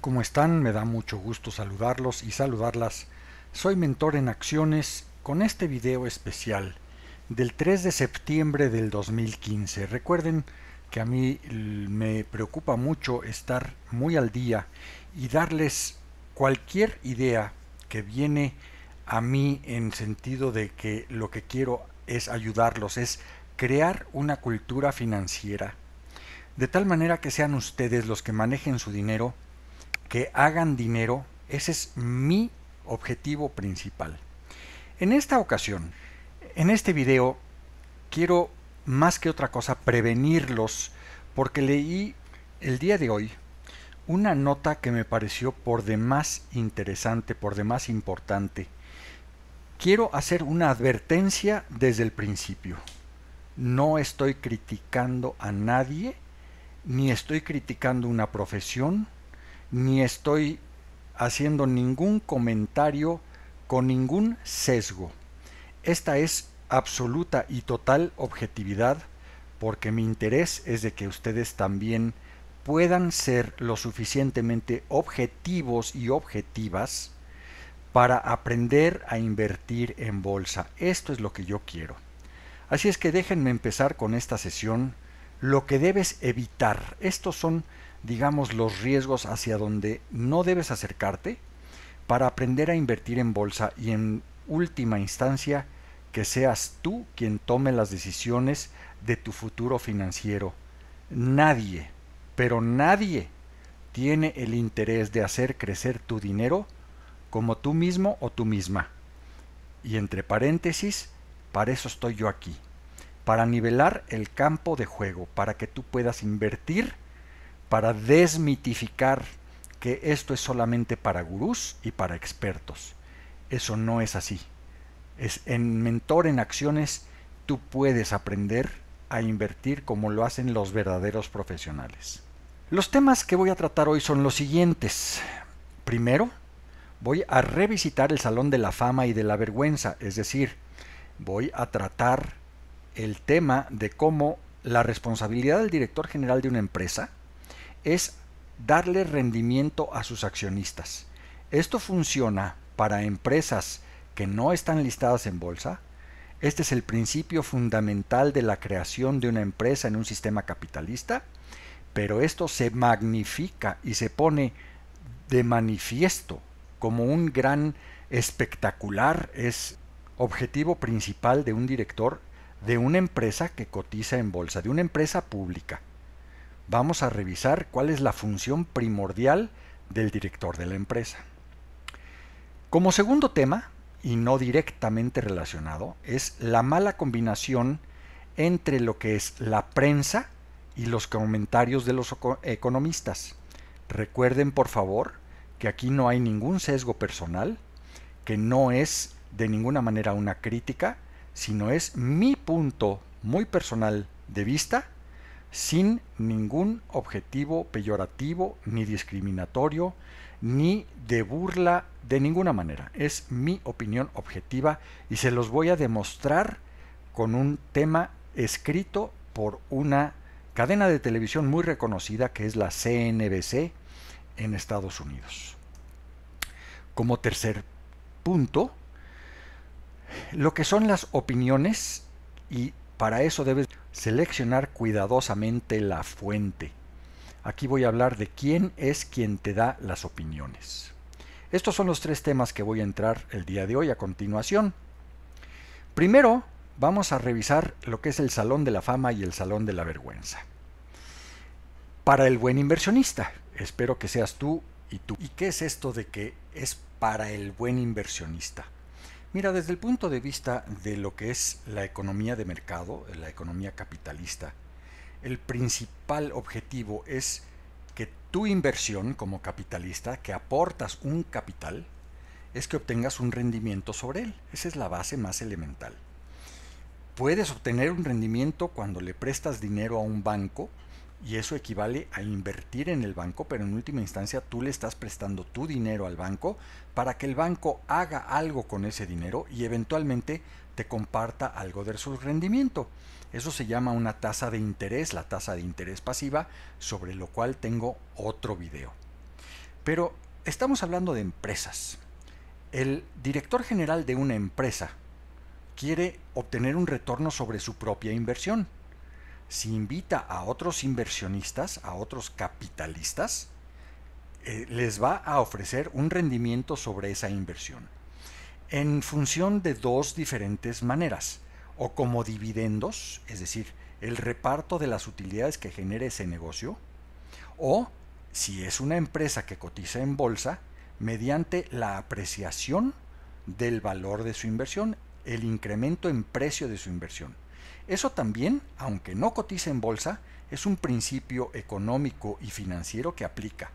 como están? Me da mucho gusto saludarlos y saludarlas. Soy Mentor en Acciones con este video especial del 3 de septiembre del 2015. Recuerden que a mí me preocupa mucho estar muy al día y darles cualquier idea que viene a mí en sentido de que lo que quiero es ayudarlos, es crear una cultura financiera de tal manera que sean ustedes los que manejen su dinero que hagan dinero, ese es mi objetivo principal. En esta ocasión, en este video, quiero más que otra cosa prevenirlos porque leí el día de hoy una nota que me pareció por demás interesante, por demás importante. Quiero hacer una advertencia desde el principio. No estoy criticando a nadie, ni estoy criticando una profesión, ni estoy haciendo ningún comentario con ningún sesgo. Esta es absoluta y total objetividad porque mi interés es de que ustedes también puedan ser lo suficientemente objetivos y objetivas para aprender a invertir en bolsa. Esto es lo que yo quiero. Así es que déjenme empezar con esta sesión. Lo que debes evitar. Estos son digamos, los riesgos hacia donde no debes acercarte para aprender a invertir en bolsa y en última instancia que seas tú quien tome las decisiones de tu futuro financiero. Nadie, pero nadie tiene el interés de hacer crecer tu dinero como tú mismo o tú misma. Y entre paréntesis, para eso estoy yo aquí, para nivelar el campo de juego, para que tú puedas invertir para desmitificar que esto es solamente para gurús y para expertos. Eso no es así. Es en Mentor en Acciones tú puedes aprender a invertir como lo hacen los verdaderos profesionales. Los temas que voy a tratar hoy son los siguientes. Primero, voy a revisitar el Salón de la Fama y de la Vergüenza, es decir, voy a tratar el tema de cómo la responsabilidad del director general de una empresa es darle rendimiento a sus accionistas. Esto funciona para empresas que no están listadas en bolsa. Este es el principio fundamental de la creación de una empresa en un sistema capitalista, pero esto se magnifica y se pone de manifiesto como un gran espectacular, es objetivo principal de un director de una empresa que cotiza en bolsa, de una empresa pública vamos a revisar cuál es la función primordial del director de la empresa. Como segundo tema, y no directamente relacionado, es la mala combinación entre lo que es la prensa y los comentarios de los economistas. Recuerden, por favor, que aquí no hay ningún sesgo personal, que no es de ninguna manera una crítica, sino es mi punto muy personal de vista sin ningún objetivo peyorativo ni discriminatorio ni de burla de ninguna manera. Es mi opinión objetiva y se los voy a demostrar con un tema escrito por una cadena de televisión muy reconocida que es la CNBC en Estados Unidos. Como tercer punto, lo que son las opiniones y para eso debes seleccionar cuidadosamente la fuente. Aquí voy a hablar de quién es quien te da las opiniones. Estos son los tres temas que voy a entrar el día de hoy a continuación. Primero, vamos a revisar lo que es el Salón de la Fama y el Salón de la Vergüenza. Para el buen inversionista, espero que seas tú y tú. ¿Y qué es esto de que es para el buen inversionista? Mira, desde el punto de vista de lo que es la economía de mercado, la economía capitalista, el principal objetivo es que tu inversión como capitalista, que aportas un capital, es que obtengas un rendimiento sobre él. Esa es la base más elemental. Puedes obtener un rendimiento cuando le prestas dinero a un banco y eso equivale a invertir en el banco, pero en última instancia tú le estás prestando tu dinero al banco para que el banco haga algo con ese dinero y eventualmente te comparta algo de su rendimiento. Eso se llama una tasa de interés, la tasa de interés pasiva, sobre lo cual tengo otro video. Pero estamos hablando de empresas. El director general de una empresa quiere obtener un retorno sobre su propia inversión si invita a otros inversionistas, a otros capitalistas, eh, les va a ofrecer un rendimiento sobre esa inversión, en función de dos diferentes maneras, o como dividendos, es decir, el reparto de las utilidades que genere ese negocio, o, si es una empresa que cotiza en bolsa, mediante la apreciación del valor de su inversión, el incremento en precio de su inversión. Eso también, aunque no cotice en bolsa, es un principio económico y financiero que aplica.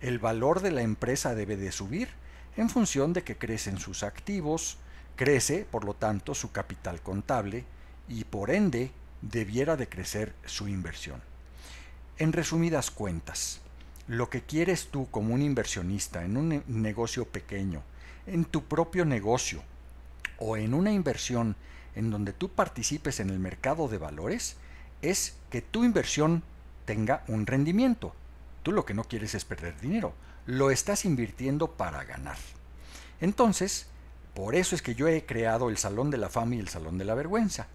El valor de la empresa debe de subir en función de que crecen sus activos, crece, por lo tanto, su capital contable y, por ende, debiera de crecer su inversión. En resumidas cuentas, lo que quieres tú como un inversionista en un negocio pequeño, en tu propio negocio o en una inversión en donde tú participes en el mercado de valores es que tu inversión tenga un rendimiento. Tú lo que no quieres es perder dinero, lo estás invirtiendo para ganar. Entonces, por eso es que yo he creado el Salón de la Fama y el Salón de la Vergüenza.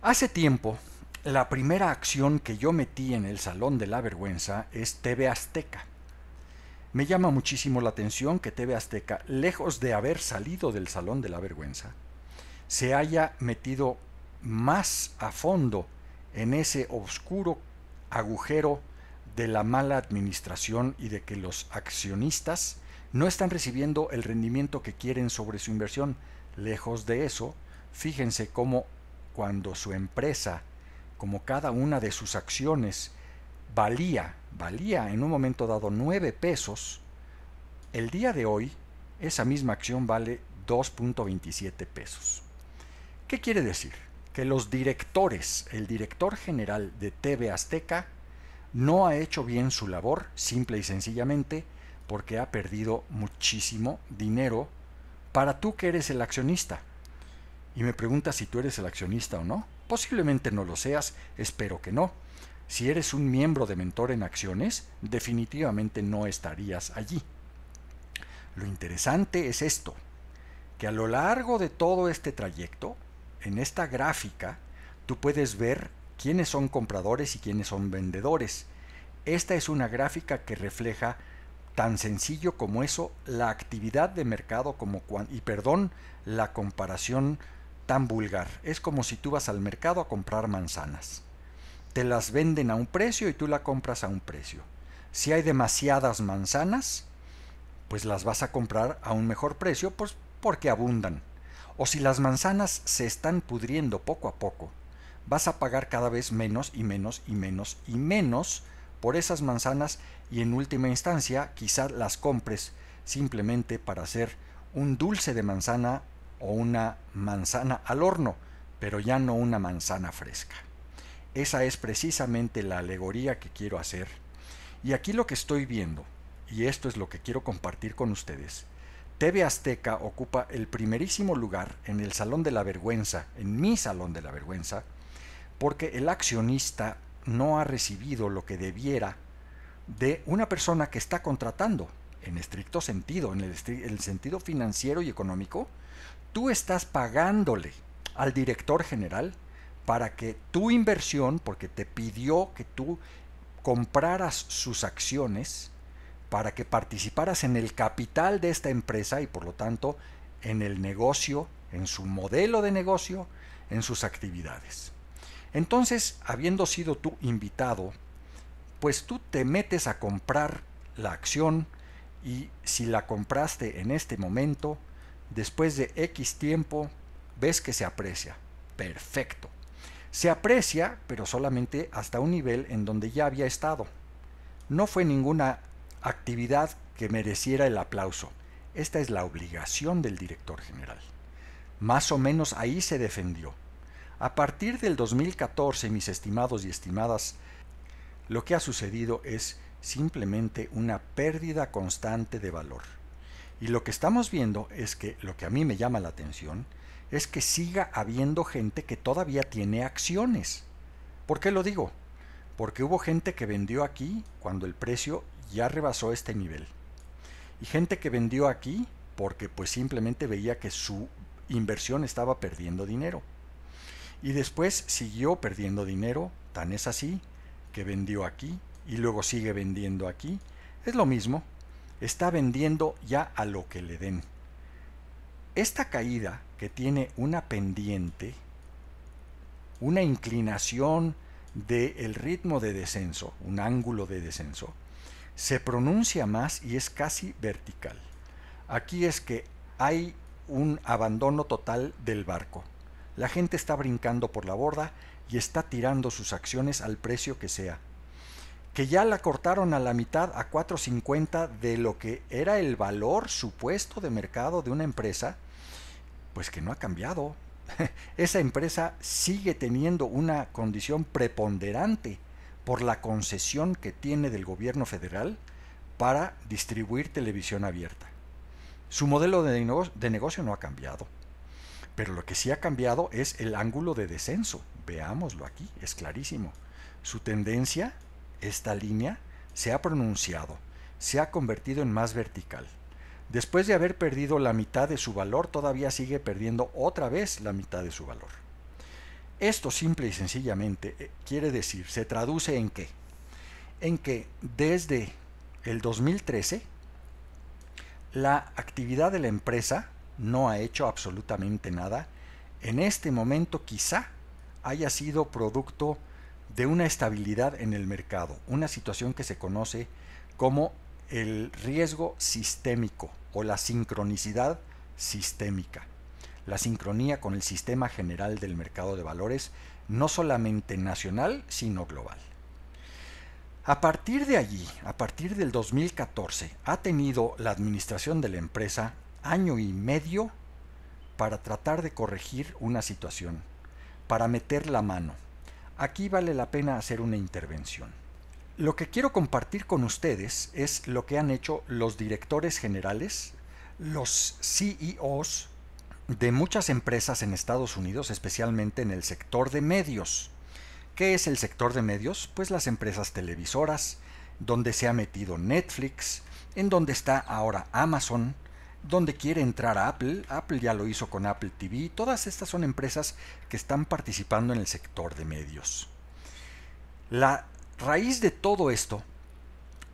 Hace tiempo, la primera acción que yo metí en el Salón de la Vergüenza es TV Azteca. Me llama muchísimo la atención que TV Azteca, lejos de haber salido del Salón de la Vergüenza, se haya metido más a fondo en ese oscuro agujero de la mala administración y de que los accionistas no están recibiendo el rendimiento que quieren sobre su inversión. Lejos de eso, fíjense cómo cuando su empresa, como cada una de sus acciones, valía, valía en un momento dado 9 pesos, el día de hoy esa misma acción vale 2.27 pesos. ¿Qué quiere decir? Que los directores, el director general de TV Azteca, no ha hecho bien su labor, simple y sencillamente, porque ha perdido muchísimo dinero para tú que eres el accionista. Y me preguntas si tú eres el accionista o no. Posiblemente no lo seas, espero que no. Si eres un miembro de Mentor en Acciones, definitivamente no estarías allí. Lo interesante es esto, que a lo largo de todo este trayecto, en esta gráfica tú puedes ver quiénes son compradores y quiénes son vendedores. Esta es una gráfica que refleja tan sencillo como eso la actividad de mercado como y perdón la comparación tan vulgar. Es como si tú vas al mercado a comprar manzanas. Te las venden a un precio y tú la compras a un precio. Si hay demasiadas manzanas, pues las vas a comprar a un mejor precio pues porque abundan. O si las manzanas se están pudriendo poco a poco, vas a pagar cada vez menos y menos y menos y menos por esas manzanas y en última instancia quizás las compres simplemente para hacer un dulce de manzana o una manzana al horno, pero ya no una manzana fresca. Esa es precisamente la alegoría que quiero hacer. Y aquí lo que estoy viendo, y esto es lo que quiero compartir con ustedes, TV Azteca ocupa el primerísimo lugar en el Salón de la Vergüenza, en mi Salón de la Vergüenza, porque el accionista no ha recibido lo que debiera de una persona que está contratando, en estricto sentido, en el, el sentido financiero y económico, tú estás pagándole al director general para que tu inversión, porque te pidió que tú compraras sus acciones, para que participaras en el capital de esta empresa y por lo tanto en el negocio, en su modelo de negocio, en sus actividades. Entonces, habiendo sido tú invitado, pues tú te metes a comprar la acción y si la compraste en este momento, después de X tiempo, ves que se aprecia. Perfecto. Se aprecia, pero solamente hasta un nivel en donde ya había estado. No fue ninguna actividad que mereciera el aplauso. Esta es la obligación del director general. Más o menos ahí se defendió. A partir del 2014, mis estimados y estimadas, lo que ha sucedido es simplemente una pérdida constante de valor. Y lo que estamos viendo es que lo que a mí me llama la atención es que siga habiendo gente que todavía tiene acciones. ¿Por qué lo digo? Porque hubo gente que vendió aquí cuando el precio ya rebasó este nivel. Y gente que vendió aquí porque pues simplemente veía que su inversión estaba perdiendo dinero. Y después siguió perdiendo dinero, tan es así, que vendió aquí y luego sigue vendiendo aquí. Es lo mismo, está vendiendo ya a lo que le den. Esta caída que tiene una pendiente, una inclinación del el ritmo de descenso, un ángulo de descenso, se pronuncia más y es casi vertical. Aquí es que hay un abandono total del barco. La gente está brincando por la borda y está tirando sus acciones al precio que sea. Que ya la cortaron a la mitad a 4.50 de lo que era el valor supuesto de mercado de una empresa, pues que no ha cambiado. Esa empresa sigue teniendo una condición preponderante por la concesión que tiene del gobierno federal para distribuir televisión abierta. Su modelo de, de negocio no ha cambiado, pero lo que sí ha cambiado es el ángulo de descenso. Veámoslo aquí, es clarísimo. Su tendencia, esta línea, se ha pronunciado, se ha convertido en más vertical. Después de haber perdido la mitad de su valor, todavía sigue perdiendo otra vez la mitad de su valor. Esto simple y sencillamente eh, quiere decir, se traduce en qué? En que desde el 2013 la actividad de la empresa no ha hecho absolutamente nada. En este momento quizá haya sido producto de una estabilidad en el mercado, una situación que se conoce como el riesgo sistémico o la sincronicidad sistémica la sincronía con el sistema general del mercado de valores, no solamente nacional, sino global. A partir de allí, a partir del 2014, ha tenido la administración de la empresa año y medio para tratar de corregir una situación, para meter la mano. Aquí vale la pena hacer una intervención. Lo que quiero compartir con ustedes es lo que han hecho los directores generales, los CEOs de muchas empresas en Estados Unidos, especialmente en el sector de medios. ¿Qué es el sector de medios? Pues las empresas televisoras, donde se ha metido Netflix, en donde está ahora Amazon, donde quiere entrar Apple, Apple ya lo hizo con Apple TV, todas estas son empresas que están participando en el sector de medios. La raíz de todo esto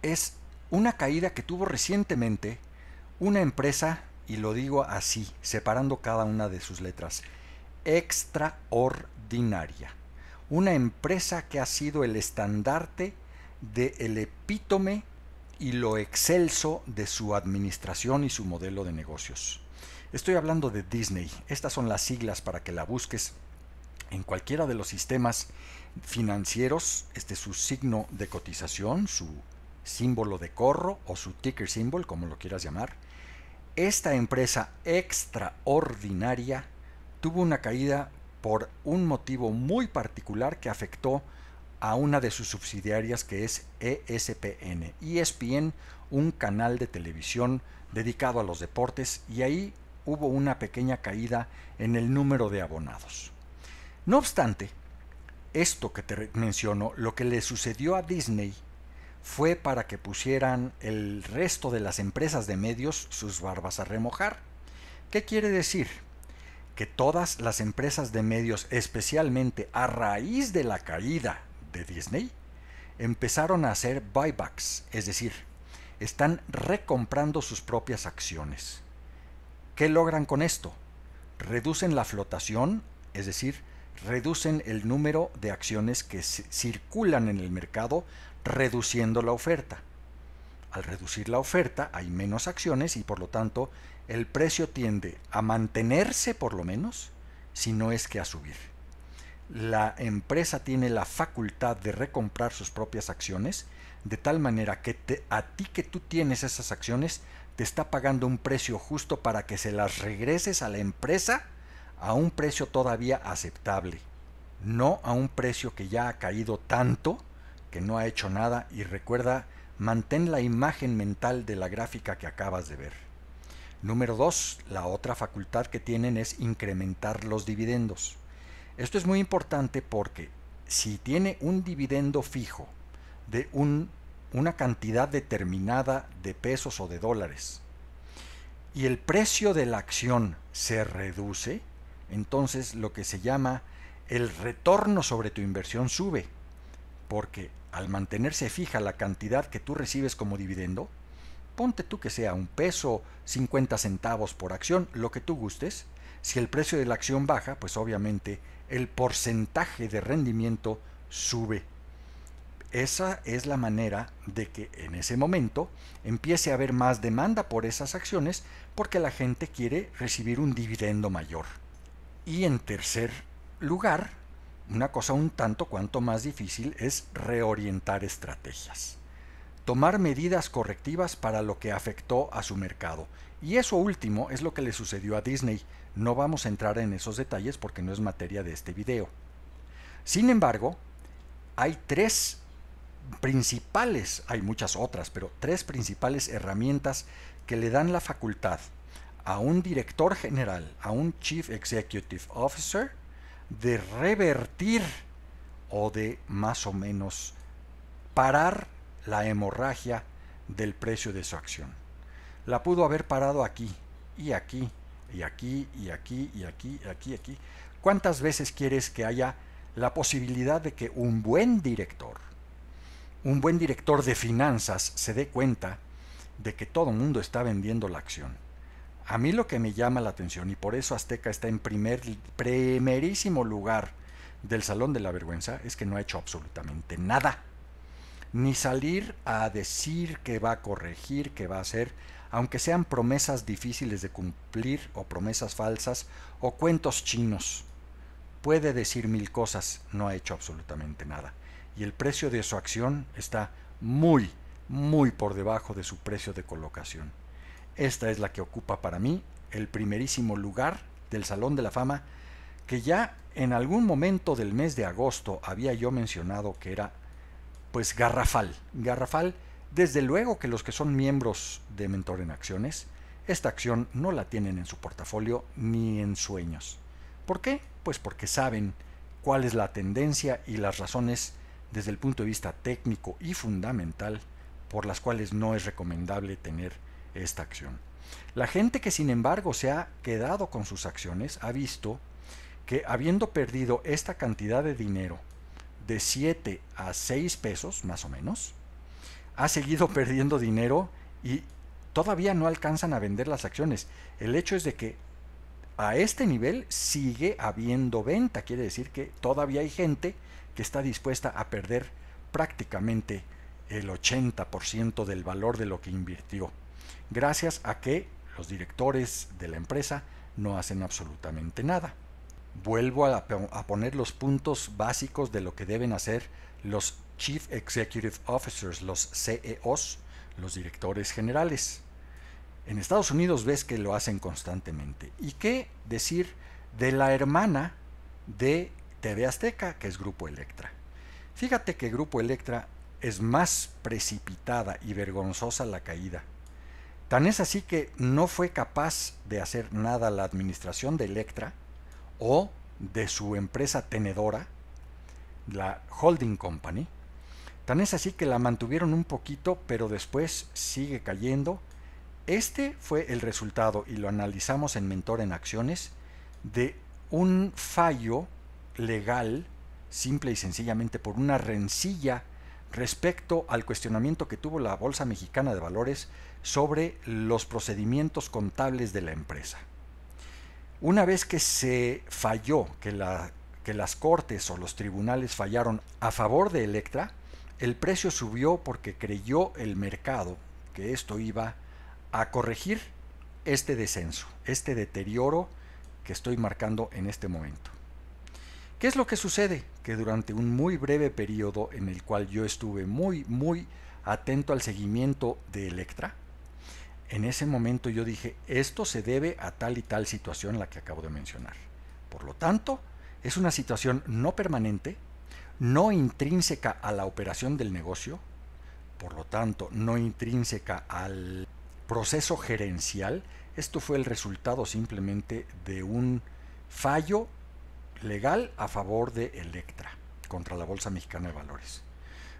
es una caída que tuvo recientemente una empresa y lo digo así, separando cada una de sus letras. Extraordinaria. Una empresa que ha sido el estandarte del epítome y lo excelso de su administración y su modelo de negocios. Estoy hablando de Disney. Estas son las siglas para que la busques en cualquiera de los sistemas financieros. Este es su signo de cotización, su símbolo de corro o su ticker symbol, como lo quieras llamar esta empresa extraordinaria tuvo una caída por un motivo muy particular que afectó a una de sus subsidiarias que es ESPN. ESPN, un canal de televisión dedicado a los deportes y ahí hubo una pequeña caída en el número de abonados. No obstante, esto que te menciono, lo que le sucedió a Disney fue para que pusieran el resto de las empresas de medios sus barbas a remojar. ¿Qué quiere decir? Que todas las empresas de medios, especialmente a raíz de la caída de Disney, empezaron a hacer buybacks, es decir, están recomprando sus propias acciones. ¿Qué logran con esto? Reducen la flotación, es decir, reducen el número de acciones que circulan en el mercado reduciendo la oferta. Al reducir la oferta hay menos acciones y por lo tanto el precio tiende a mantenerse por lo menos, si no es que a subir. La empresa tiene la facultad de recomprar sus propias acciones de tal manera que a ti que tú tienes esas acciones te está pagando un precio justo para que se las regreses a la empresa a un precio todavía aceptable, no a un precio que ya ha caído tanto que no ha hecho nada y recuerda, mantén la imagen mental de la gráfica que acabas de ver. Número 2. La otra facultad que tienen es incrementar los dividendos. Esto es muy importante porque si tiene un dividendo fijo de un, una cantidad determinada de pesos o de dólares y el precio de la acción se reduce, entonces lo que se llama el retorno sobre tu inversión sube, porque al mantenerse fija la cantidad que tú recibes como dividendo, ponte tú que sea un peso, 50 centavos por acción, lo que tú gustes, si el precio de la acción baja, pues obviamente el porcentaje de rendimiento sube. Esa es la manera de que en ese momento empiece a haber más demanda por esas acciones porque la gente quiere recibir un dividendo mayor. Y en tercer lugar, una cosa un tanto cuanto más difícil es reorientar estrategias, tomar medidas correctivas para lo que afectó a su mercado. Y eso último es lo que le sucedió a Disney. No vamos a entrar en esos detalles porque no es materia de este video. Sin embargo, hay tres principales, hay muchas otras, pero tres principales herramientas que le dan la facultad a un director general, a un Chief Executive Officer, de revertir o de más o menos parar la hemorragia del precio de su acción. La pudo haber parado aquí y aquí y aquí y aquí y aquí y aquí y aquí. ¿Cuántas veces quieres que haya la posibilidad de que un buen director, un buen director de finanzas se dé cuenta de que todo el mundo está vendiendo la acción? A mí lo que me llama la atención, y por eso Azteca está en primer, primerísimo lugar del Salón de la Vergüenza, es que no ha hecho absolutamente nada. Ni salir a decir que va a corregir, que va a hacer, aunque sean promesas difíciles de cumplir o promesas falsas o cuentos chinos. Puede decir mil cosas, no ha hecho absolutamente nada. Y el precio de su acción está muy, muy por debajo de su precio de colocación. Esta es la que ocupa para mí el primerísimo lugar del Salón de la Fama que ya en algún momento del mes de agosto había yo mencionado que era pues garrafal. Garrafal, desde luego que los que son miembros de Mentor en Acciones, esta acción no la tienen en su portafolio ni en sueños. ¿Por qué? Pues porque saben cuál es la tendencia y las razones desde el punto de vista técnico y fundamental por las cuales no es recomendable tener esta acción. La gente que sin embargo se ha quedado con sus acciones ha visto que habiendo perdido esta cantidad de dinero de 7 a 6 pesos más o menos, ha seguido perdiendo dinero y todavía no alcanzan a vender las acciones. El hecho es de que a este nivel sigue habiendo venta, quiere decir que todavía hay gente que está dispuesta a perder prácticamente el 80% del valor de lo que invirtió gracias a que los directores de la empresa no hacen absolutamente nada. Vuelvo a, poner los puntos básicos de lo que deben hacer los Chief Executive Officers, los CEOs, los directores generales. En Estados Unidos ves que lo hacen constantemente. ¿Y qué decir de la hermana de TV Azteca, que es Grupo Electra? Fíjate que Grupo Electra es más precipitada y vergonzosa la caída Tan es así que no fue capaz de hacer nada la administración de Electra o de su empresa tenedora, la Holding Company. Tan es así que la mantuvieron un poquito, pero después sigue cayendo. Este fue el resultado, y lo analizamos en Mentor en Acciones, de un fallo legal, simple y sencillamente por una rencilla respecto al cuestionamiento que tuvo la Bolsa Mexicana de Valores sobre los procedimientos contables de la empresa. Una vez que se falló, que, las cortes o los tribunales fallaron a favor de Electra, el precio subió porque creyó el mercado que esto iba a corregir este descenso, este deterioro que estoy marcando en este momento. ¿Qué es lo que sucede? Que durante un muy breve periodo en el cual yo estuve muy, muy atento al seguimiento de Electra, en ese momento yo dije, esto se debe a tal y tal situación la que acabo de mencionar. Por lo tanto, es una situación no permanente, no intrínseca a la operación del negocio, por lo tanto, no intrínseca al proceso gerencial. Esto fue el resultado simplemente de un fallo legal a favor de Electra contra la Bolsa Mexicana de Valores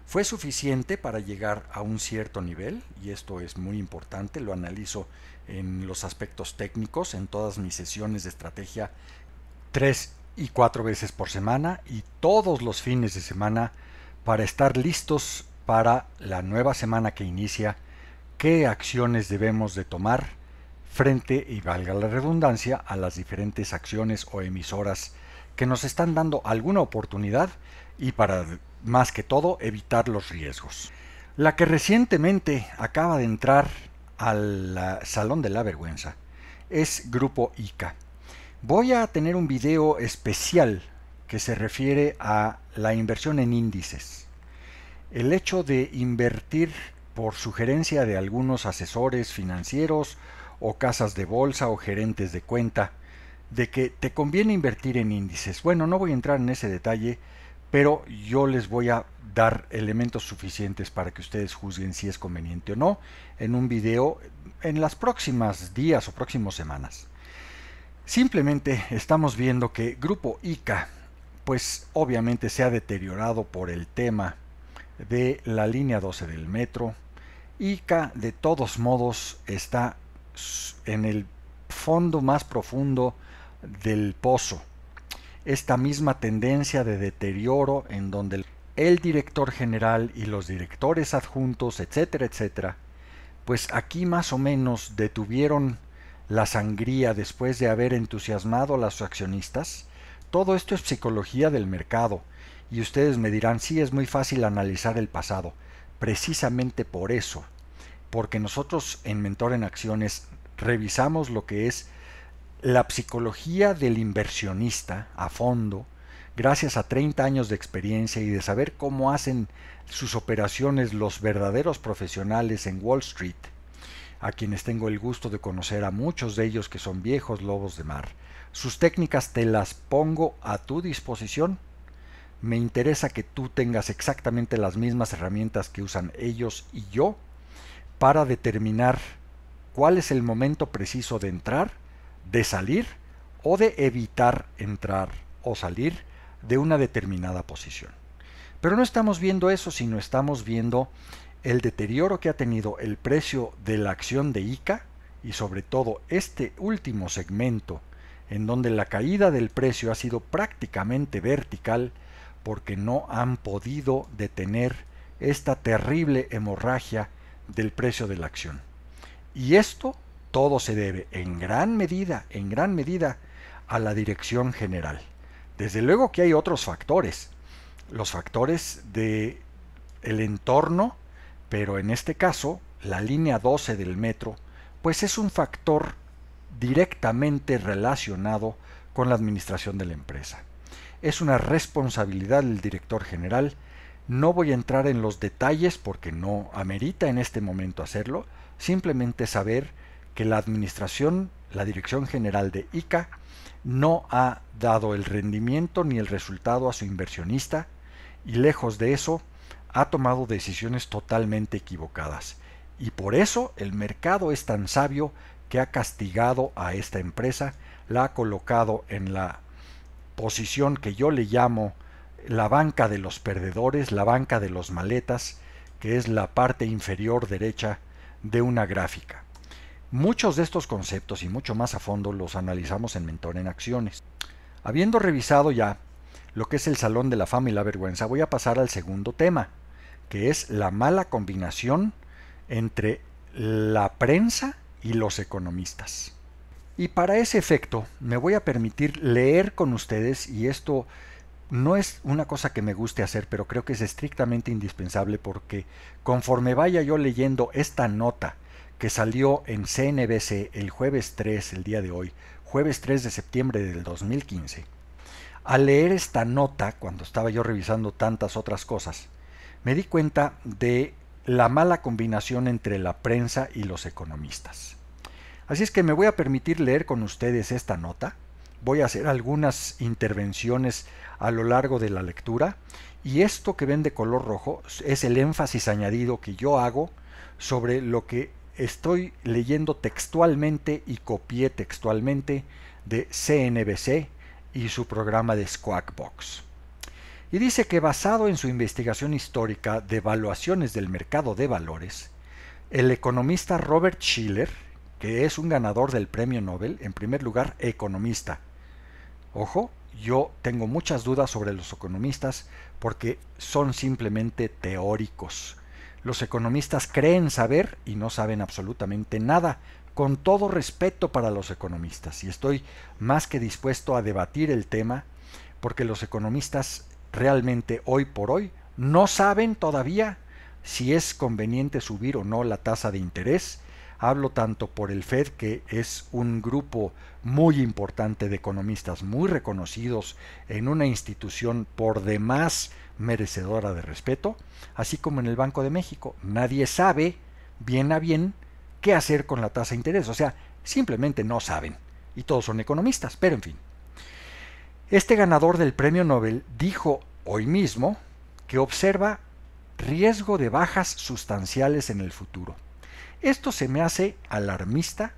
fue suficiente para llegar a un cierto nivel, y esto es muy importante, lo analizo en los aspectos técnicos, en todas mis sesiones de estrategia, tres y cuatro veces por semana y todos los fines de semana para estar listos para la nueva semana que inicia, qué acciones debemos de tomar frente, y valga la redundancia, a las diferentes acciones o emisoras que nos están dando alguna oportunidad y para más que todo evitar los riesgos. La que recientemente acaba de entrar al uh, Salón de la Vergüenza es Grupo ICA. Voy a tener un video especial que se refiere a la inversión en índices. El hecho de invertir por sugerencia de algunos asesores financieros o casas de bolsa o gerentes de cuenta, de que te conviene invertir en índices. Bueno, no voy a entrar en ese detalle pero yo les voy a dar elementos suficientes para que ustedes juzguen si es conveniente o no en un video en las próximas días o próximas semanas. Simplemente estamos viendo que Grupo ICA, pues obviamente se ha deteriorado por el tema de la línea 12 del metro. ICA de todos modos está en el fondo más profundo del pozo esta misma tendencia de deterioro en donde el director general y los directores adjuntos, etcétera, etcétera, pues aquí más o menos detuvieron la sangría después de haber entusiasmado a los accionistas. Todo esto es psicología del mercado y ustedes me dirán, sí, es muy fácil analizar el pasado. Precisamente por eso, porque nosotros en Mentor en Acciones revisamos lo que es la psicología del inversionista a fondo, gracias a 30 años de experiencia y de saber cómo hacen sus operaciones los verdaderos profesionales en Wall Street, a quienes tengo el gusto de conocer a muchos de ellos que son viejos lobos de mar. Sus técnicas te las pongo a tu disposición. Me interesa que tú tengas exactamente las mismas herramientas que usan ellos y yo para determinar cuál es el momento preciso de entrar de salir o de evitar entrar o salir de una determinada posición. Pero no estamos viendo eso, sino estamos viendo el deterioro que ha tenido el precio de la acción de ICA y sobre todo este último segmento en donde la caída del precio ha sido prácticamente vertical porque no han podido detener esta terrible hemorragia del precio de la acción. Y esto todo se debe en gran medida, en gran medida, a la dirección general. Desde luego que hay otros factores, los factores de el entorno, pero en este caso, la línea 12 del metro, pues es un factor directamente relacionado con la administración de la empresa. Es una responsabilidad del director general. No voy a entrar en los detalles porque no amerita en este momento hacerlo, simplemente saber que la administración, la Dirección General de ICA, no ha dado el rendimiento ni el resultado a su inversionista y lejos de eso ha tomado decisiones totalmente equivocadas. Y por eso el mercado es tan sabio que ha castigado a esta empresa, la ha colocado en la posición que yo le llamo la banca de los perdedores, la banca de los maletas, que es la parte inferior derecha de una gráfica. Muchos de estos conceptos y mucho más a fondo los analizamos en Mentor en Acciones. Habiendo revisado ya lo que es el Salón de la Fama y la Vergüenza, voy a pasar al segundo tema, que es la mala combinación entre la prensa y los economistas. Y para ese efecto me voy a permitir leer con ustedes, y esto no es una cosa que me guste hacer, pero creo que es estrictamente indispensable porque conforme vaya yo leyendo esta nota que salió en CNBC el jueves 3, el día de hoy, jueves 3 de septiembre del 2015, al leer esta nota, cuando estaba yo revisando tantas otras cosas, me di cuenta de la mala combinación entre la prensa y los economistas. Así es que me voy a permitir leer con ustedes esta nota, voy a hacer algunas intervenciones a lo largo de la lectura y esto que ven de color rojo es el énfasis añadido que yo hago sobre lo que estoy leyendo textualmente y copié textualmente de CNBC y su programa de Squackbox. Y dice que basado en su investigación histórica de evaluaciones del mercado de valores, el economista Robert Schiller, que es un ganador del premio Nobel, en primer lugar, economista. Ojo, yo tengo muchas dudas sobre los economistas porque son simplemente teóricos los economistas creen saber y no saben absolutamente nada, con todo respeto para los economistas, y estoy más que dispuesto a debatir el tema, porque los economistas realmente hoy por hoy no saben todavía si es conveniente subir o no la tasa de interés. Hablo tanto por el Fed, que es un grupo muy importante de economistas, muy reconocidos en una institución por demás merecedora de respeto, así como en el Banco de México. Nadie sabe bien a bien qué hacer con la tasa de interés, o sea, simplemente no saben. Y todos son economistas, pero en fin. Este ganador del premio Nobel dijo hoy mismo que observa riesgo de bajas sustanciales en el futuro. Esto se me hace alarmista,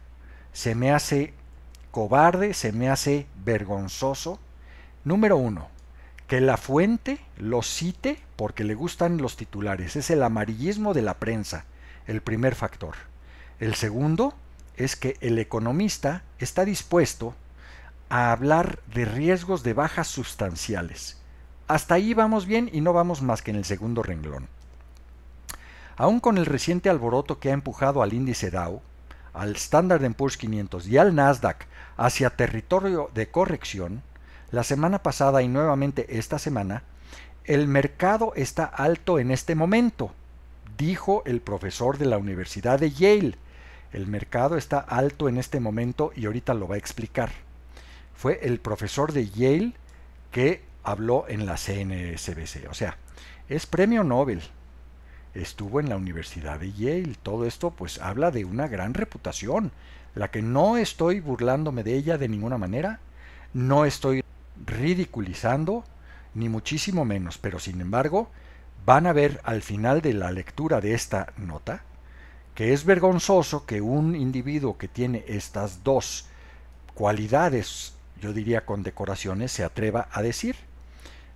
se me hace cobarde, se me hace vergonzoso. Número uno, que la fuente lo cite porque le gustan los titulares. Es el amarillismo de la prensa, el primer factor. El segundo es que el economista está dispuesto a hablar de riesgos de bajas sustanciales. Hasta ahí vamos bien y no vamos más que en el segundo renglón. Aún con el reciente alboroto que ha empujado al índice Dow, al Standard Poor's 500 y al Nasdaq hacia territorio de corrección, la semana pasada y nuevamente esta semana, el mercado está alto en este momento, dijo el profesor de la Universidad de Yale. El mercado está alto en este momento y ahorita lo va a explicar. Fue el profesor de Yale que habló en la CNSBC. O sea, es premio Nobel. Estuvo en la Universidad de Yale. Todo esto pues habla de una gran reputación, la que no estoy burlándome de ella de ninguna manera. No estoy ridiculizando, ni muchísimo menos, pero sin embargo van a ver al final de la lectura de esta nota que es vergonzoso que un individuo que tiene estas dos cualidades, yo diría condecoraciones, se atreva a decir.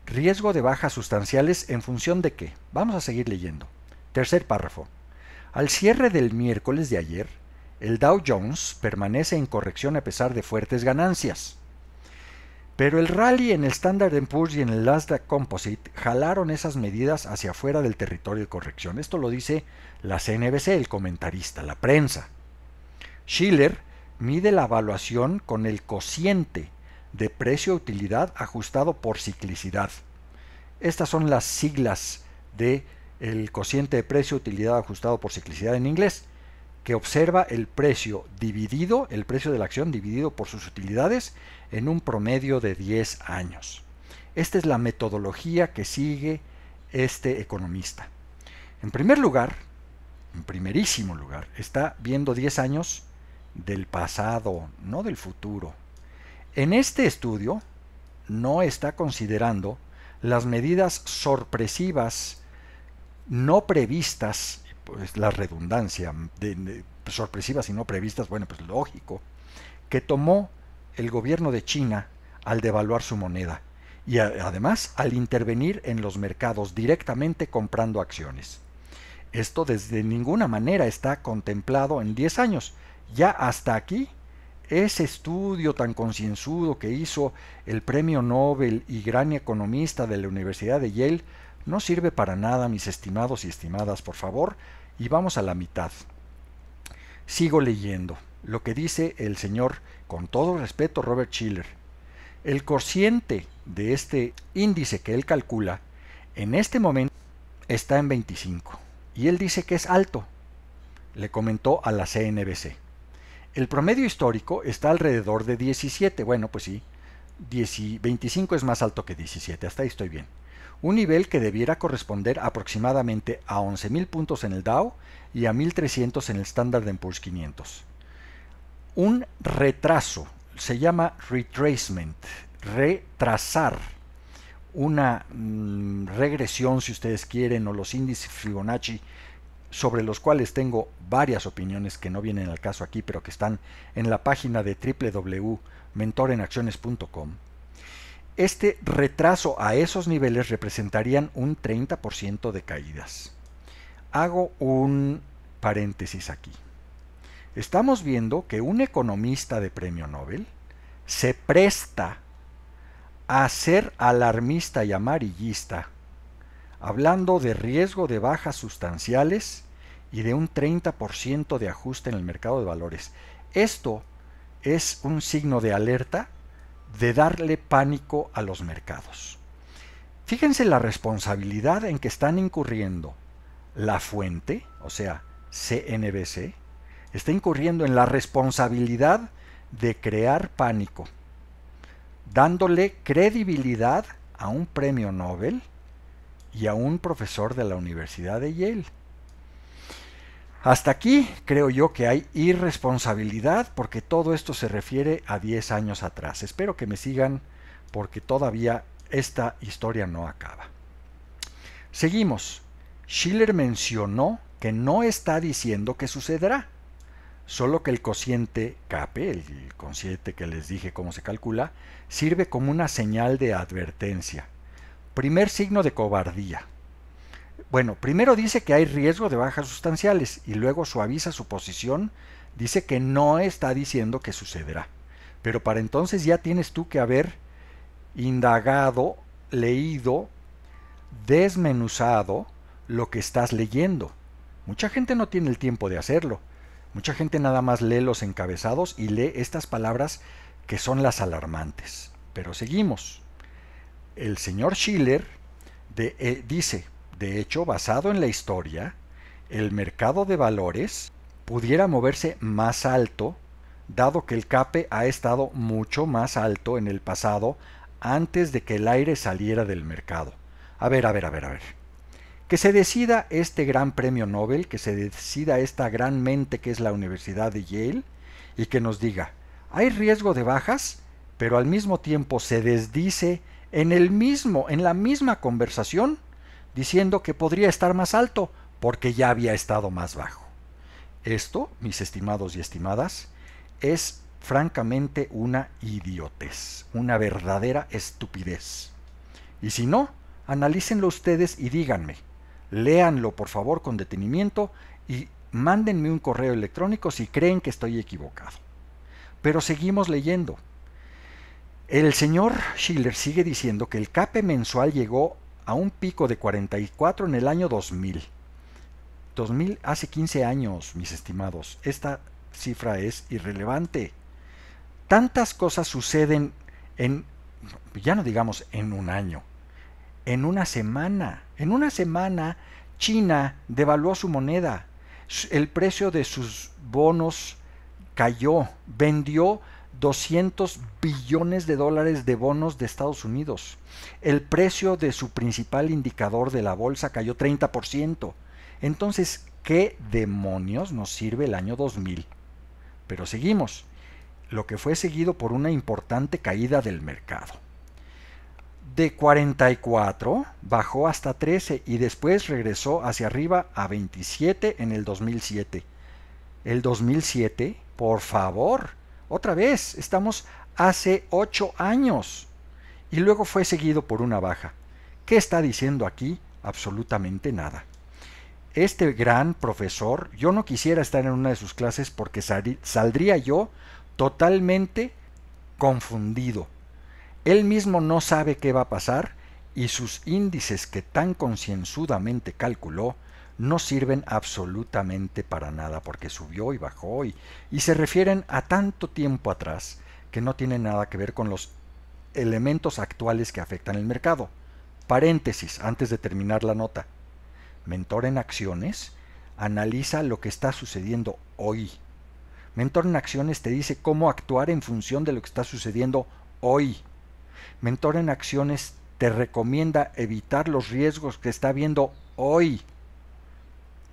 Riesgo de bajas sustanciales en función de qué? Vamos a seguir leyendo. Tercer párrafo. Al cierre del miércoles de ayer, el Dow Jones permanece en corrección a pesar de fuertes ganancias. Pero el rally en el Standard Poor's y en el Nasdaq Composite jalaron esas medidas hacia afuera del territorio de corrección. Esto lo dice la CNBC, el comentarista, la prensa. Schiller mide la evaluación con el cociente de precio-utilidad ajustado por ciclicidad. Estas son las siglas de el cociente de precio-utilidad ajustado por ciclicidad en inglés que observa el precio dividido, el precio de la acción dividido por sus utilidades en un promedio de 10 años. Esta es la metodología que sigue este economista. En primer lugar, en primerísimo lugar, está viendo 10 años del pasado, no del futuro. En este estudio no está considerando las medidas sorpresivas no previstas la redundancia, de, sorpresivas y no previstas, bueno, pues lógico, que tomó el gobierno de China al devaluar su moneda y además al intervenir en los mercados directamente comprando acciones. Esto desde ninguna manera está contemplado en 10 años. Ya hasta aquí, ese estudio tan concienzudo que hizo el premio Nobel y gran economista de la Universidad de Yale no sirve para nada, mis estimados y estimadas. Por favor, y vamos a la mitad. Sigo leyendo lo que dice el señor, con todo respeto, Robert Schiller. El cociente de este índice que él calcula, en este momento, está en 25. Y él dice que es alto, le comentó a la CNBC. El promedio histórico está alrededor de 17. Bueno, pues sí, 10, 25 es más alto que 17, hasta ahí estoy bien un nivel que debiera corresponder aproximadamente a 11.000 puntos en el Dow y a 1.300 en el estándar Standard Poor's 500. Un retraso se llama retracement, retrasar una mm, regresión, si ustedes quieren, o los índices Fibonacci, sobre los cuales tengo varias opiniones que no vienen al caso aquí, pero que están en la página de www.mentorenacciones.com este retraso a esos niveles representarían un 30% de caídas. Hago un paréntesis aquí. Estamos viendo que un economista de premio Nobel se presta a ser alarmista y amarillista, hablando de riesgo de bajas sustanciales y de un 30% de ajuste en el mercado de valores. Esto es un signo de alerta de darle pánico a los mercados. Fíjense la responsabilidad en que están incurriendo la fuente, o sea, CNBC, está incurriendo en la responsabilidad de crear pánico, dándole credibilidad a un premio Nobel y a un profesor de la Universidad de Yale. Hasta aquí creo yo que hay irresponsabilidad porque todo esto se refiere a 10 años atrás. Espero que me sigan porque todavía esta historia no acaba. Seguimos. Schiller mencionó que no está diciendo que sucederá, solo que el cociente CAPE, el cociente que les dije cómo se calcula, sirve como una señal de advertencia. Primer signo de cobardía, bueno, primero dice que hay riesgo de bajas sustanciales y luego suaviza su posición, dice que no está diciendo que sucederá. Pero para entonces ya tienes tú que haber indagado, leído, desmenuzado lo que estás leyendo. Mucha gente no tiene el tiempo de hacerlo. Mucha gente nada más lee los encabezados y lee estas palabras que son las alarmantes. Pero seguimos. El señor Schiller de, eh, dice, de hecho, basado en la historia, el mercado de valores pudiera moverse más alto, dado que el CAPE ha estado mucho más alto en el pasado antes de que el aire saliera del mercado. A ver, a ver, a ver, a ver. Que se decida este gran premio Nobel, que se decida esta gran mente que es la Universidad de Yale, y que nos diga, hay riesgo de bajas, pero al mismo tiempo se desdice en el mismo, en la misma conversación, diciendo que podría estar más alto porque ya había estado más bajo. Esto, mis estimados y estimadas, es francamente una idiotez, una verdadera estupidez. Y si no, analícenlo ustedes y díganme. Léanlo por favor con detenimiento y mándenme un correo electrónico si creen que estoy equivocado. Pero seguimos leyendo. El señor Schiller sigue diciendo que el cape mensual llegó a un pico de 44 en el año 2000. 2000 hace 15 años, mis estimados. Esta cifra es irrelevante. Tantas cosas suceden en, ya no digamos en un año, en una semana. En una semana China devaluó su moneda, el precio de sus bonos cayó, vendió 200 billones de dólares de bonos de Estados Unidos. El precio de su principal indicador de la bolsa cayó 30%. Entonces, ¿qué demonios nos sirve el año 2000? Pero seguimos, lo que fue seguido por una importante caída del mercado. De 44 bajó hasta 13 y después regresó hacia arriba a 27 en el 2007. El 2007, por favor, otra vez, estamos hace ocho años. Y luego fue seguido por una baja. ¿Qué está diciendo aquí? Absolutamente nada. Este gran profesor, yo no quisiera estar en una de sus clases porque saldría yo totalmente confundido. Él mismo no sabe qué va a pasar y sus índices que tan concienzudamente calculó no sirven absolutamente para nada porque subió y bajó y, y se refieren a tanto tiempo atrás que no tienen nada que ver con los elementos actuales que afectan el mercado. Paréntesis, antes de terminar la nota. Mentor en acciones analiza lo que está sucediendo hoy. Mentor en acciones te dice cómo actuar en función de lo que está sucediendo hoy. Mentor en acciones te recomienda evitar los riesgos que está viendo hoy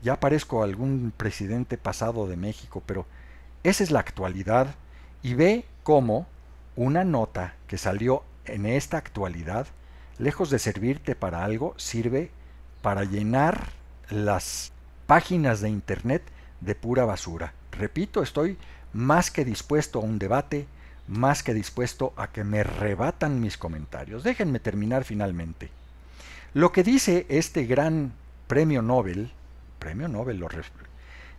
ya parezco algún presidente pasado de México, pero esa es la actualidad y ve cómo una nota que salió en esta actualidad, lejos de servirte para algo, sirve para llenar las páginas de Internet de pura basura. Repito, estoy más que dispuesto a un debate, más que dispuesto a que me rebatan mis comentarios. Déjenme terminar finalmente. Lo que dice este gran premio Nobel, premio Nobel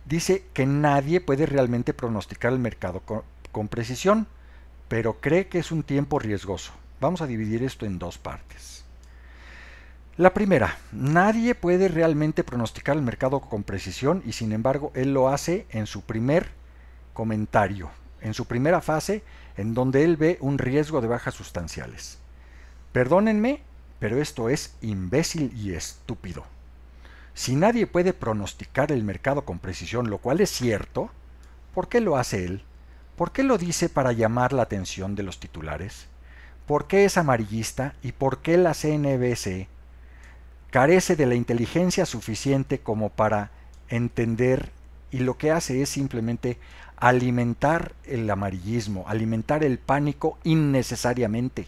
dice que nadie puede realmente pronosticar el mercado con precisión, pero cree que es un tiempo riesgoso. Vamos a dividir esto en dos partes. La primera, nadie puede realmente pronosticar el mercado con precisión y sin embargo él lo hace en su primer comentario, en su primera fase en donde él ve un riesgo de bajas sustanciales. Perdónenme, pero esto es imbécil y estúpido. Si nadie puede pronosticar el mercado con precisión, lo cual es cierto, ¿por qué lo hace él? ¿Por qué lo dice para llamar la atención de los titulares? ¿Por qué es amarillista y por qué la CNBC carece de la inteligencia suficiente como para entender y lo que hace es simplemente alimentar el amarillismo, alimentar el pánico innecesariamente?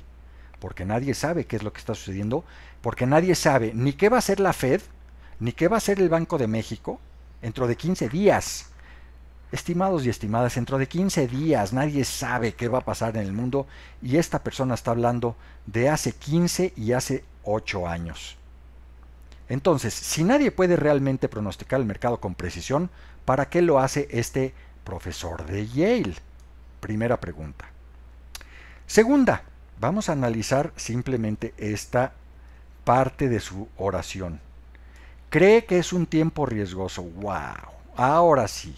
Porque nadie sabe qué es lo que está sucediendo, porque nadie sabe ni qué va a hacer la Fed, ni qué va a hacer el Banco de México dentro de 15 días. Estimados y estimadas, dentro de 15 días nadie sabe qué va a pasar en el mundo y esta persona está hablando de hace 15 y hace 8 años. Entonces, si nadie puede realmente pronosticar el mercado con precisión, ¿para qué lo hace este profesor de Yale? Primera pregunta. Segunda, vamos a analizar simplemente esta parte de su oración. Cree que es un tiempo riesgoso. ¡Wow! Ahora sí.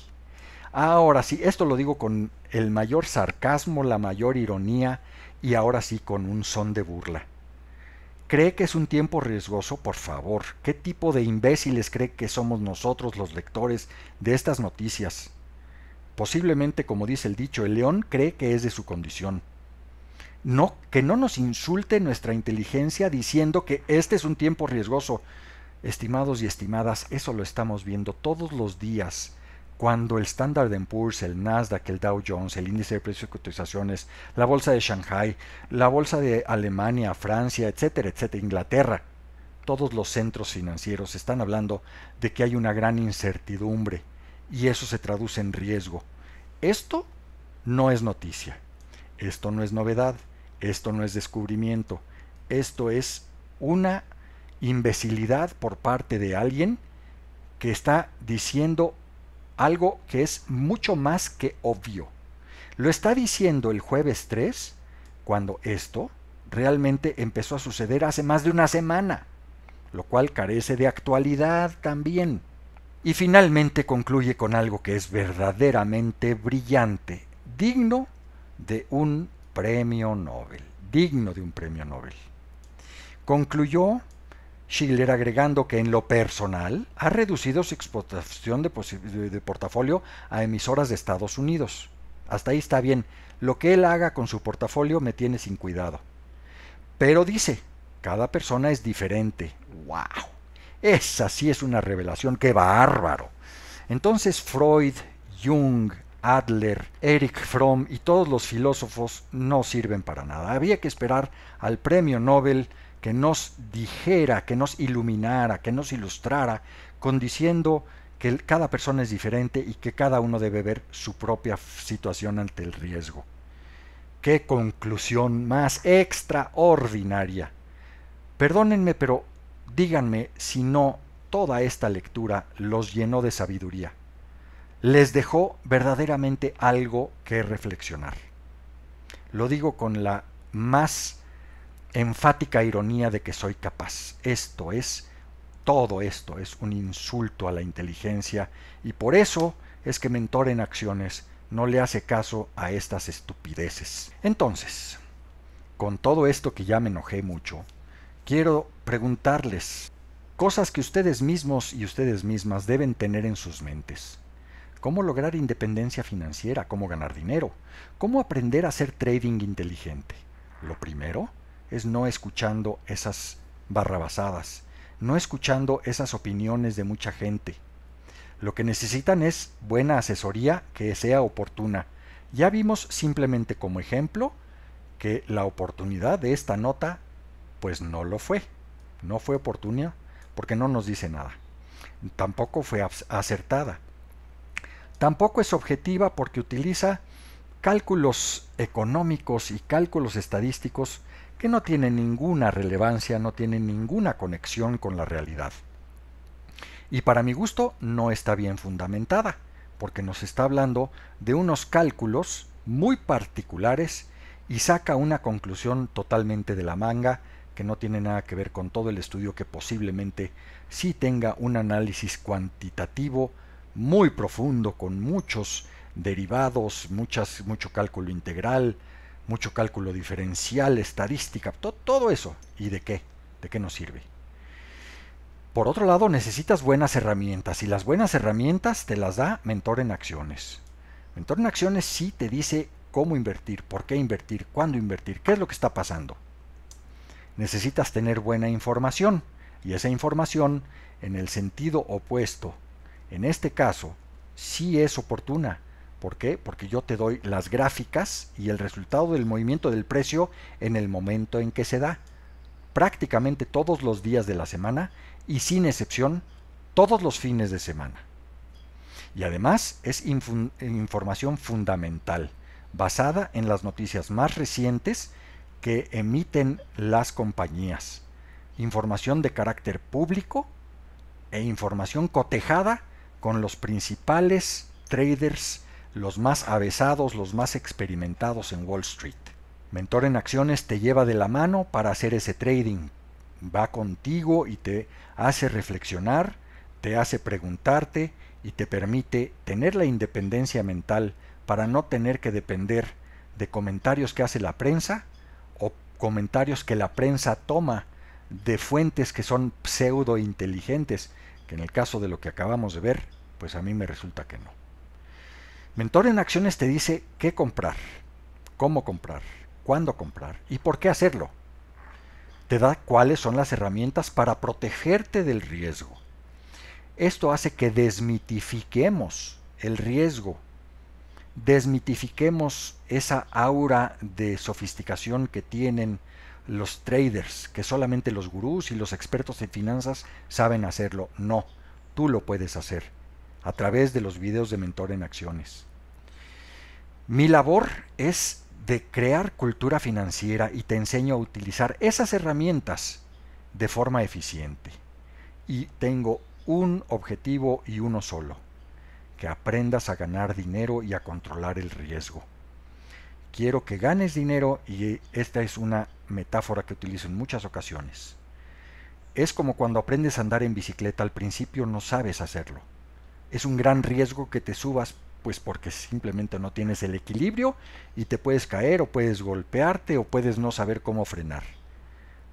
Ahora sí. Esto lo digo con el mayor sarcasmo, la mayor ironía y ahora sí con un son de burla. ¿Cree que es un tiempo riesgoso? Por favor, ¿qué tipo de imbéciles cree que somos nosotros los lectores de estas noticias? Posiblemente, como dice el dicho, el león cree que es de su condición. No, que no nos insulte nuestra inteligencia diciendo que este es un tiempo riesgoso. Estimados y estimadas, eso lo estamos viendo todos los días cuando el Standard Poor's, el Nasdaq, el Dow Jones, el índice de precios de cotizaciones, la bolsa de Shanghai, la bolsa de Alemania, Francia, etcétera, etcétera, Inglaterra, todos los centros financieros están hablando de que hay una gran incertidumbre y eso se traduce en riesgo. Esto no es noticia, esto no es novedad, esto no es descubrimiento, esto es una imbecilidad por parte de alguien que está diciendo algo que es mucho más que obvio. Lo está diciendo el jueves 3, cuando esto realmente empezó a suceder hace más de una semana, lo cual carece de actualidad también. Y finalmente concluye con algo que es verdaderamente brillante, digno de un premio Nobel, digno de un premio Nobel. Concluyó Schiller agregando que en lo personal ha reducido su exportación de, de, portafolio a emisoras de Estados Unidos. Hasta ahí está bien. Lo que él haga con su portafolio me tiene sin cuidado. Pero dice, cada persona es diferente. ¡Wow! Esa sí es una revelación, qué bárbaro. Entonces Freud, Jung, Adler, Eric Fromm y todos los filósofos no sirven para nada. Había que esperar al premio Nobel que nos dijera, que nos iluminara, que nos ilustrara, con diciendo que cada persona es diferente y que cada uno debe ver su propia situación ante el riesgo. ¡Qué conclusión más extraordinaria! Perdónenme, pero díganme si no toda esta lectura los llenó de sabiduría. Les dejó verdaderamente algo que reflexionar. Lo digo con la más enfática ironía de que soy capaz. Esto es, todo esto es un insulto a la inteligencia y por eso es que Mentor en Acciones no le hace caso a estas estupideces. Entonces, con todo esto que ya me enojé mucho, quiero preguntarles cosas que ustedes mismos y ustedes mismas deben tener en sus mentes. ¿Cómo lograr independencia financiera? ¿Cómo ganar dinero? ¿Cómo aprender a hacer trading inteligente? Lo primero es no escuchando esas barrabasadas, no escuchando esas opiniones de mucha gente. Lo que necesitan es buena asesoría que sea oportuna. Ya vimos simplemente como ejemplo que la oportunidad de esta nota pues no lo fue. No fue oportuna porque no nos dice nada. Tampoco fue acertada. Tampoco es objetiva porque utiliza cálculos económicos y cálculos estadísticos que no tiene ninguna relevancia, no tiene ninguna conexión con la realidad. Y para mi gusto no está bien fundamentada, porque nos está hablando de unos cálculos muy particulares y saca una conclusión totalmente de la manga que no tiene nada que ver con todo el estudio que posiblemente sí tenga un análisis cuantitativo muy profundo con muchos derivados, muchas, mucho cálculo integral, mucho cálculo diferencial, estadística, todo eso. ¿Y de qué? ¿De qué nos sirve? Por otro lado, necesitas buenas herramientas y las buenas herramientas te las da Mentor en Acciones. Mentor en Acciones sí te dice cómo invertir, por qué invertir, cuándo invertir, qué es lo que está pasando. Necesitas tener buena información y esa información en el sentido opuesto, en este caso, sí es oportuna ¿Por qué? Porque yo te doy las gráficas y el resultado del movimiento del precio en el momento en que se da. Prácticamente todos los días de la semana y sin excepción todos los fines de semana. Y además es información fundamental, basada en las noticias más recientes que emiten las compañías. Información de carácter público e información cotejada con los principales traders los más avesados, los más experimentados en Wall Street. Mentor en Acciones te lleva de la mano para hacer ese trading. Va contigo y te hace reflexionar, te hace preguntarte y te permite tener la independencia mental para no tener que depender de comentarios que hace la prensa o comentarios que la prensa toma de fuentes que son pseudo inteligentes, que en el caso de lo que acabamos de ver, pues a mí me resulta que no. Mentor en Acciones te dice qué comprar, cómo comprar, cuándo comprar y por qué hacerlo. Te da cuáles son las herramientas para protegerte del riesgo. Esto hace que desmitifiquemos el riesgo, desmitifiquemos esa aura de sofisticación que tienen los traders, que solamente los gurús y los expertos en finanzas saben hacerlo. No, tú lo puedes hacer a través de los videos de Mentor en Acciones. Mi labor es de crear cultura financiera y te enseño a utilizar esas herramientas de forma eficiente. Y tengo un objetivo y uno solo, que aprendas a ganar dinero y a controlar el riesgo. Quiero que ganes dinero y esta es una metáfora que utilizo en muchas ocasiones. Es como cuando aprendes a andar en bicicleta, al principio no sabes hacerlo es un gran riesgo que te subas, pues porque simplemente no tienes el equilibrio y te puedes caer o puedes golpearte o puedes no saber cómo frenar.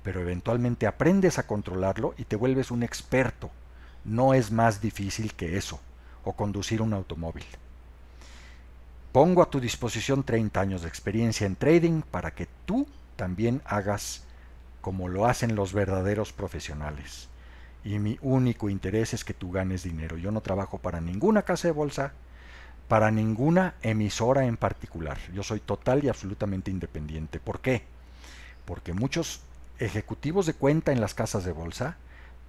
Pero eventualmente aprendes a controlarlo y te vuelves un experto. No es más difícil que eso, o conducir un automóvil. Pongo a tu disposición 30 años de experiencia en trading para que tú también hagas como lo hacen los verdaderos profesionales y mi único interés es que tú ganes dinero. Yo no trabajo para ninguna casa de bolsa, para ninguna emisora en particular. Yo soy total y absolutamente independiente. ¿Por qué? Porque muchos ejecutivos de cuenta en las casas de bolsa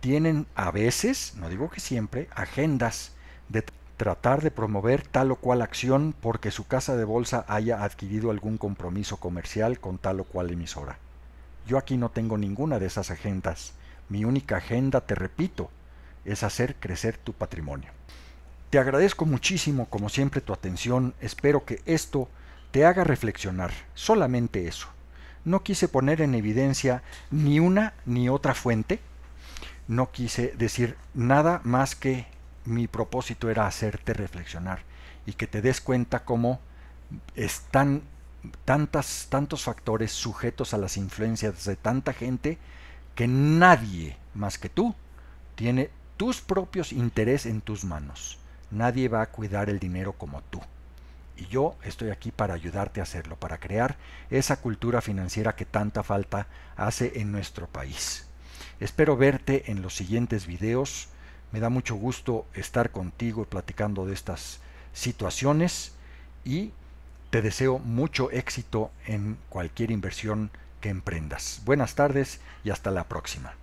tienen a veces, no digo que siempre, agendas de tratar de promover tal o cual acción porque su casa de bolsa haya adquirido algún compromiso comercial con tal o cual emisora. Yo aquí no tengo ninguna de esas agendas. Mi única agenda, te repito, es hacer crecer tu patrimonio. Te agradezco muchísimo, como siempre, tu atención. Espero que esto te haga reflexionar, solamente eso. No quise poner en evidencia ni una ni otra fuente. No quise decir nada más que mi propósito era hacerte reflexionar y que te des cuenta cómo están tantas, tantos factores sujetos a las influencias de tanta gente que nadie más que tú tiene tus propios intereses en tus manos. Nadie va a cuidar el dinero como tú. Y yo estoy aquí para ayudarte a hacerlo, para crear esa cultura financiera que tanta falta hace en nuestro país. Espero verte en los siguientes videos. Me da mucho gusto estar contigo platicando de estas situaciones y te deseo mucho éxito en cualquier inversión que emprendas. Buenas tardes y hasta la próxima.